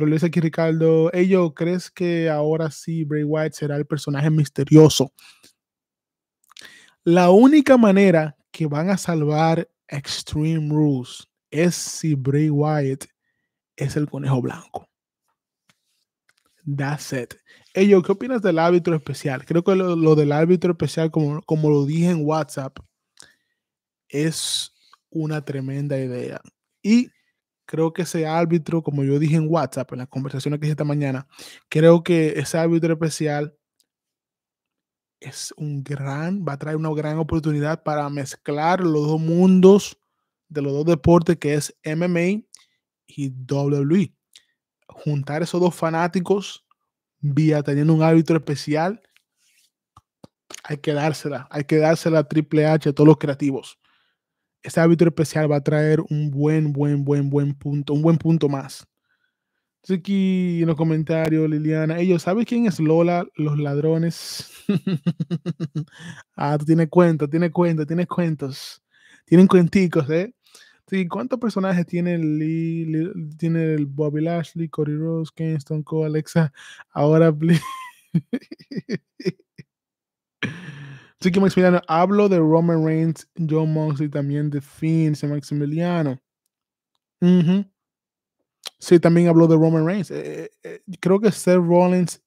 Pero le dice aquí Ricardo, ello ¿crees que ahora sí Bray Wyatt será el personaje misterioso? La única manera que van a salvar Extreme Rules es si Bray Wyatt es el conejo blanco. That's it. Ello, ¿qué opinas del árbitro especial? Creo que lo, del árbitro especial, como, como lo dije en WhatsApp, es una tremenda idea. Y creo que ese árbitro, como yo dije en WhatsApp, en la conversación que hice esta mañana, creo que ese árbitro especial es un gran, va a traer una gran oportunidad para mezclar los dos mundos de los dos deportes que es MMA y WWE. Juntar esos dos fanáticos vía teniendo un árbitro especial, hay que dársela, hay que dársela a Triple H a todos los creativos este árbitro especial va a traer un buen, buen, buen, buen punto, un buen punto más. Entonces aquí en los comentarios, Liliana, ellos, ¿sabes quién es Lola? Los ladrones. ah, tú tienes cuenta, tienes cuenta, tienes cuentos. Tienen cuenticos, ¿eh? Sí, ¿cuántos personajes tiene, tiene el Bobby Lashley, Cory Rose, Kingston, Co, Alexa? Ahora, Sí que Maximiliano, hablo de Roman Reigns, John Moxley, también de Fiends, Maximiliano. Sí, también habló de Roman Reigns. Eh, eh, eh, creo que Seth Rollins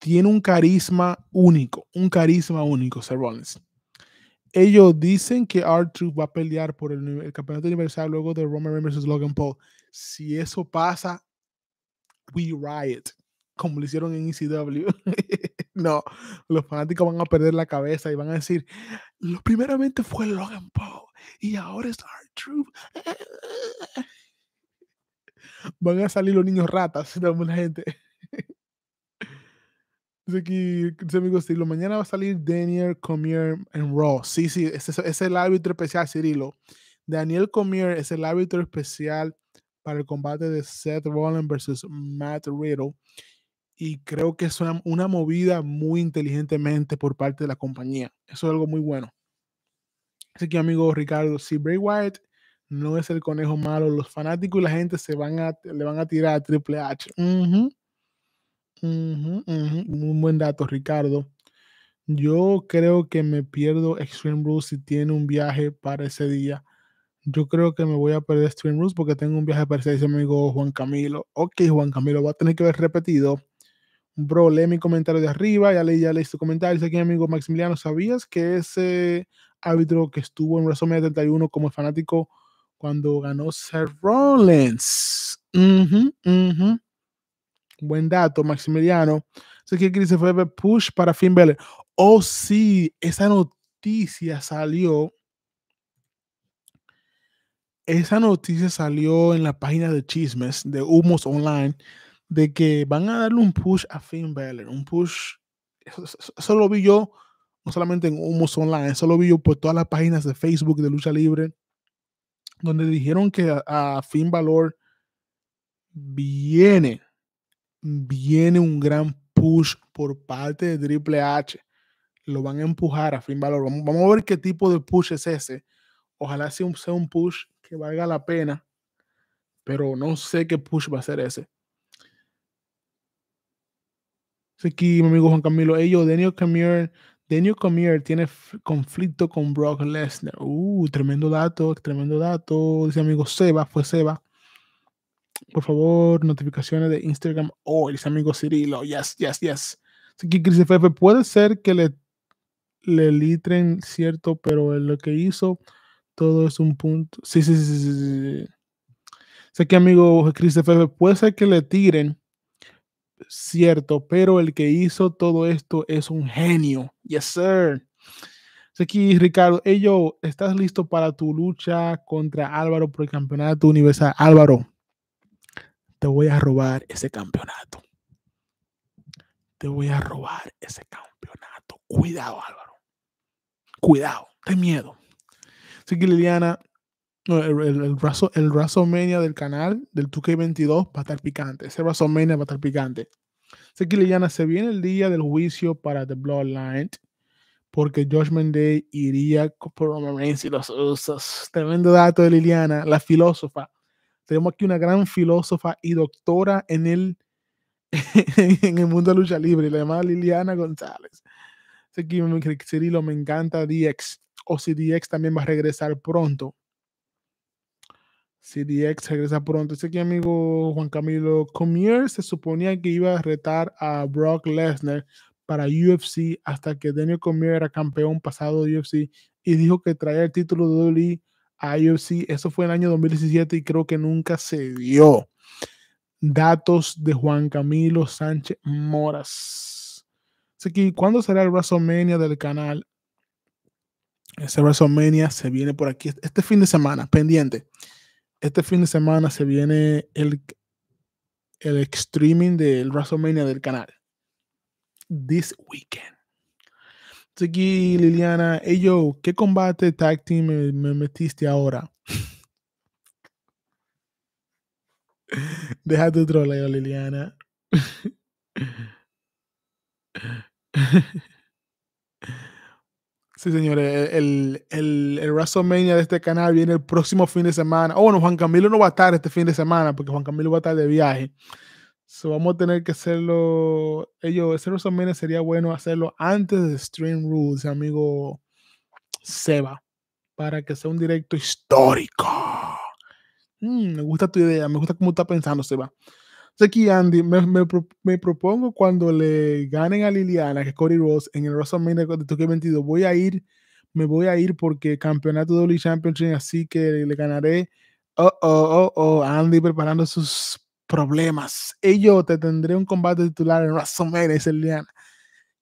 tiene un carisma único, un carisma único, Seth Rollins. Ellos dicen que r va a pelear por el, campeonato universal luego de Roman Reigns versus Logan Paul. Si eso pasa, we riot, como lo hicieron en ECW. No, los fanáticos van a perder la cabeza y van a decir, lo primeramente fue Logan Paul y ahora es Art Truth. Van a salir los niños ratas, la gente. Dice aquí, mañana va a salir Daniel Comier en Raw. Sí, sí, es, es el árbitro especial, Cirilo. Daniel Comier es el árbitro especial para el combate de Seth Rollins versus Matt Riddle y creo que es una, movida muy inteligentemente por parte de la compañía. Eso es algo muy bueno. Así que, amigo Ricardo, si Bray Wyatt no es el conejo malo, los fanáticos y la gente se van a, le van a tirar a Triple H. Muy buen dato, Ricardo. Yo creo que me pierdo Extreme Rules si tiene un viaje para ese día. Yo creo que me voy a perder Extreme Rules porque tengo un viaje para ese día, amigo Juan Camilo. Ok, Juan Camilo, va a tener que ver repetido. Bro, lee mi comentario de arriba, ya leí, ya leí su comentario. Dice aquí, amigo Maximiliano, ¿sabías que ese árbitro que estuvo en WrestleMania 31 como fanático cuando ganó Sir Rollins? Buen dato, Maximiliano. Sé que dice fue push para Finn Balor. Oh, sí, esa noticia salió. Esa noticia salió en la página de chismes de Humos Online de que van a darle un push a Finn Balor, un push, eso, lo vi yo, no solamente en Humus Online, eso lo vi yo por todas las páginas de Facebook de Lucha Libre, donde dijeron que a, a Finn Balor viene, viene un gran push por parte de Triple H. Lo van a empujar a Finn Balor. Vamos, a ver qué tipo de push es ese. Ojalá sea un, sea un push que valga la pena, pero no sé qué push va a ser ese. Aquí mi amigo Juan Camilo, ellos, Daniel Camier, Daniel Camier tiene conflicto con Brock Lesnar. Uh, tremendo dato, tremendo dato. Dice amigo Seba, fue Seba. Por favor, notificaciones de Instagram. Oh, dice amigo Cirilo, yes, yes, yes. Aquí Chris Fefe, puede ser que le, le litren, cierto, pero lo que hizo, todo es un punto. Sí, sí, sí, sí. sí. Sé que amigo Chris puede ser que le tiren cierto, pero el que hizo todo esto es un genio. Yes, sir. Aquí, Ricardo, ello, ¿estás listo para tu lucha contra Álvaro por el campeonato universal? Álvaro, te voy a robar ese campeonato. Te voy a robar ese campeonato. Cuidado, Álvaro. Cuidado, ten miedo. Así que, Liliana, el, el, el, el del canal, del 2K22, va a estar picante. Ese WrestleMania va a estar picante. Sé que Liliana se viene el día del juicio para The Bloodline, porque Judgment Day iría por Roman Reigns y los usos. Tremendo dato de Liliana, la filósofa. Tenemos aquí una gran filósofa y doctora en el, en el mundo de lucha libre, la llamada Liliana González. Sé que me encanta DX, o si DX también va a regresar pronto. CDX regresa pronto. Este aquí, amigo Juan Camilo Comier se suponía que iba a retar a Brock Lesnar para UFC hasta que Daniel Comier era campeón pasado de UFC y dijo que traía el título de WWE a UFC. Eso fue en el año 2017 y creo que nunca se dio. Datos de Juan Camilo Sánchez Moras. Así que, ¿cuándo será el WrestleMania del canal? Ese WrestleMania se viene por aquí este fin de semana, pendiente este fin de semana se viene el, el streaming del WrestleMania del canal. This weekend. Estoy aquí, Liliana, hey yo, ¿qué combate tag team me, metiste ahora? Deja tu troleo, Liliana. Sí, señores, el, el, el, WrestleMania de este canal viene el próximo fin de semana. Oh, bueno, Juan Camilo no va a estar este fin de semana porque Juan Camilo va a estar de viaje. So vamos a tener que hacerlo. Ellos, ese WrestleMania sería bueno hacerlo antes de Stream Rules, amigo Seba, para que sea un directo histórico. Mm, me gusta tu idea, me gusta cómo está pensando, Seba aquí, Andy, me, me, propongo cuando le ganen a Liliana, que es Cody Rose en el WrestleMania de 22, voy a ir, me voy a ir porque campeonato de WWE Championship, así que le ganaré. Oh, oh, oh, oh, Andy preparando sus problemas. Y yo te tendré un combate titular en WrestleMania, dice Liliana.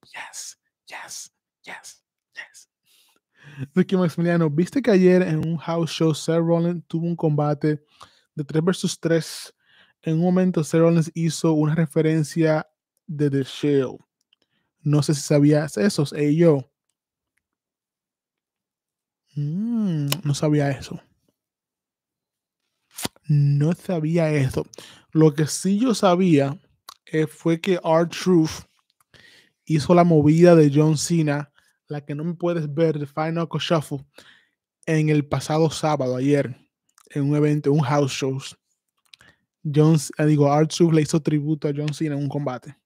Yes, yes, yes. yes. Ricky Maximiliano, ¿viste que ayer en un house show Seth Rollins tuvo un combate de 3 versus 3 en un momento Seth hizo una referencia de The Shield. No sé si sabías eso, hey yo. Mm, no sabía eso. No sabía eso. Lo que sí yo sabía eh, fue que Art Truth hizo la movida de John Cena, la que no me puedes ver, de Final Shuffle, en el pasado sábado, ayer, en un evento, un house shows. John eh, digo, Arthur le hizo tributo a John Cena en un combate.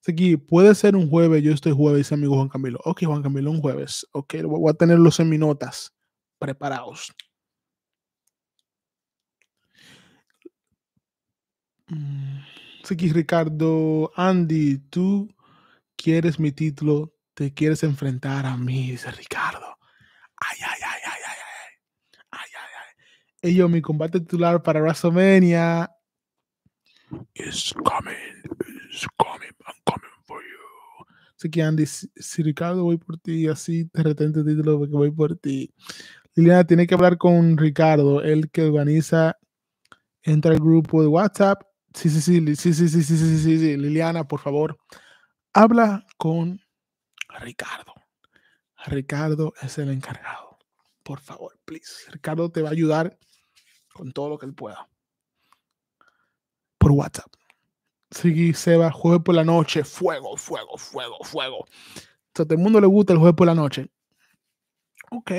Así puede ser un jueves, yo estoy jueves, dice amigo Juan Camilo. Ok, Juan Camilo, un jueves. Ok, voy a tener los seminotas preparados. Mm, así Ricardo, Andy, tú quieres mi título, te quieres enfrentar a mí, dice Ricardo. Ay, ay, ay ello mi combate titular para WrestleMania. It's coming, it's coming, I'm coming for you. Así que Andy, si Ricardo voy por ti, así te retente el título porque voy por ti. Liliana tiene que hablar con Ricardo, el que organiza, entra al grupo de WhatsApp. Sí, sí, sí, sí, sí, sí, sí, sí, sí, sí. Liliana, por favor, habla con Ricardo. Ricardo es el encargado por favor, please. Ricardo te va a ayudar con todo lo que él pueda. Por WhatsApp. Sigui, Seba, jueves por la noche, fuego, fuego, fuego, fuego. todo el mundo le gusta el jueves por la noche. Ok,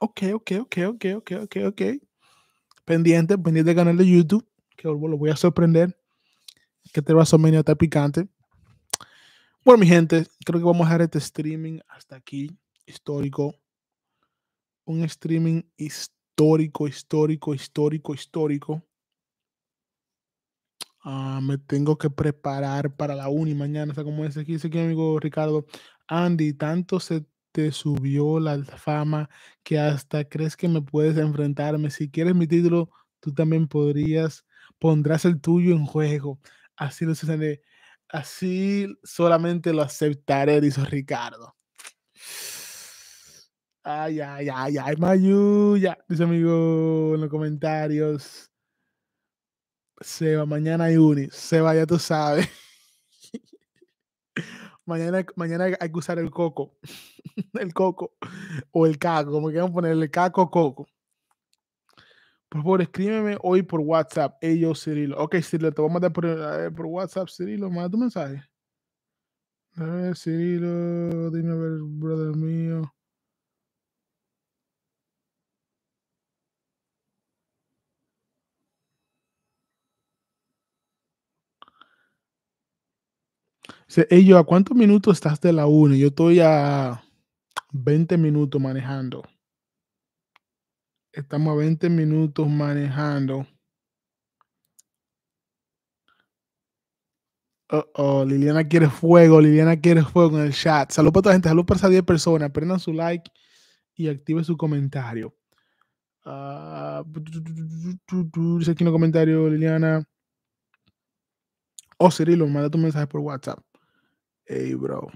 ok, ok, ok, ok, ok, ok, ok. Pendiente, pendiente del canal de YouTube, que lo voy a sorprender. Que te va a sorprender, tan picante. Bueno, mi gente, creo que vamos a dejar este streaming hasta aquí, histórico un streaming histórico, histórico, histórico, histórico. Ah, me tengo que preparar para la uni mañana. O sea, como dice aquí, dice aquí, amigo Ricardo. Andy, tanto se te subió la fama que hasta crees que me puedes enfrentarme. Si quieres mi título, tú también podrías, pondrás el tuyo en juego. Así lo sucede. Así solamente lo aceptaré, dice Ricardo. Ay, ay, ay, ay, ya. dice amigo en los comentarios. Seba, mañana hay uni. Seba, ya tú sabes. mañana, mañana hay que usar el coco. el coco. O el caco, como quieran ponerle caco coco. Por favor, escríbeme hoy por WhatsApp. Ellos, hey, Cirilo. Ok, Cirilo, te voy a mandar por, eh, por WhatsApp, Cirilo. Manda tu mensaje. A ver, Cirilo, dime a ver, brother mío. ellos ¿a cuántos minutos estás de la 1? Yo estoy a 20 minutos manejando. Estamos a 20 minutos manejando. Oh, oh, Liliana quiere fuego, Liliana quiere fuego en el chat. Salud para toda la gente, salud para esas 10 personas. Prendan su like y active su comentario. Ah, dice aquí en los comentario, Liliana. Oh, Cirilo, manda tu mensaje por WhatsApp. Ey, bro.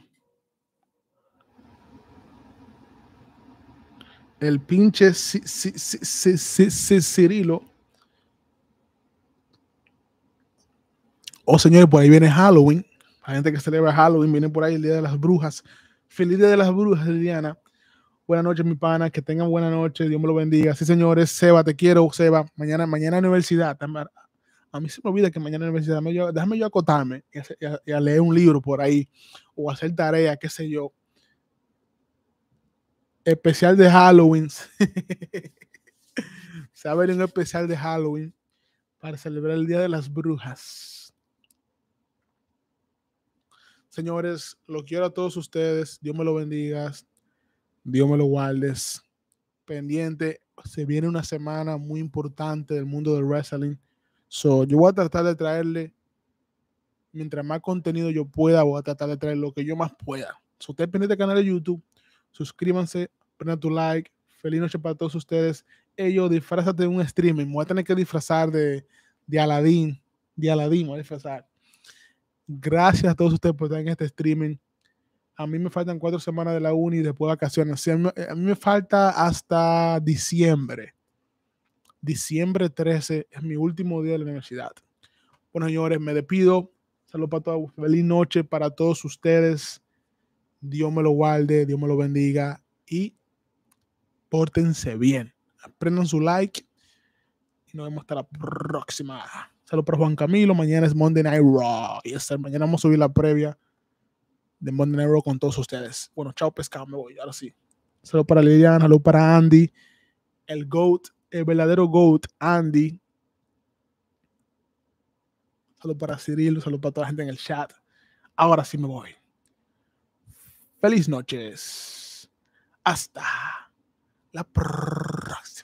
El pinche Cirilo. Oh, señores, por ahí viene Halloween. La gente que celebra Halloween, viene por ahí el Día de las Brujas. Feliz Día de las Brujas, Liliana. Buenas noches, mi pana. Que tengan buena noche. Dios me lo bendiga. Sí, señores. Seba, te quiero, Seba. Mañana, mañana universidad a mí se me olvida que mañana en la universidad, déjame yo, acotarme y, a, leer un libro por ahí o hacer tarea, qué sé yo. Especial de Halloween. se va a un especial de Halloween para celebrar el Día de las Brujas. Señores, lo quiero a todos ustedes. Dios me lo bendiga. Dios me lo guarde. Pendiente, se viene una semana muy importante del mundo del wrestling So, yo voy a tratar de traerle, mientras más contenido yo pueda, voy a tratar de traer lo que yo más pueda. usted ustedes este canal de YouTube, suscríbanse, prenda tu like, feliz noche para todos ustedes. Ellos, hey, de un streaming, voy a tener que disfrazar de, de Aladín, de Aladín, voy a disfrazar. Gracias a todos ustedes por estar en este streaming. A mí me faltan cuatro semanas de la uni y después vacaciones. a mí me falta hasta diciembre diciembre 13 es mi último día de la universidad. Bueno, señores, me despido. Saludos para todos. Feliz noche para todos ustedes. Dios me lo guarde, Dios me lo bendiga y pórtense bien. Aprendan su like y nos vemos hasta la próxima. Saludos para Juan Camilo. Mañana es Monday Night Raw. Y mañana vamos a subir la previa de Monday Night Raw con todos ustedes. Bueno, chao pescado, me voy. Ahora sí. Saludos para Lilian, saludos para Andy, el GOAT el verdadero GOAT, Andy. Saludos para Cyril, saludos para toda la gente en el chat. Ahora sí me voy. Feliz noches. Hasta la próxima.